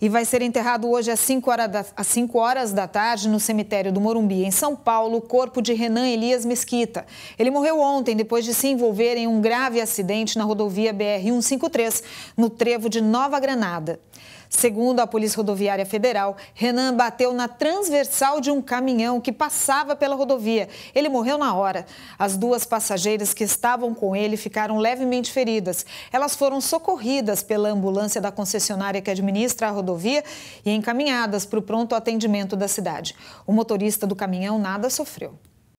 e vai ser enterrado hoje às 5 horas da, horas da tarde no cemitério do Morumbi, em São Paulo, o corpo de Renan Elias Mesquita. Ele morreu ontem depois de se envolver em um grave acidente na rodovia BR-153, no trevo de Nova Granada. Segundo a Polícia Rodoviária Federal, Renan bateu na transversal de um caminhão que passava pela rodovia. Ele morreu na hora. As duas passageiras que estavam com ele ficaram levemente feridas. Elas foram socorridas pela ambulância da concessionária que administra a rodovia e encaminhadas para o pronto atendimento da cidade. O motorista do caminhão nada sofreu.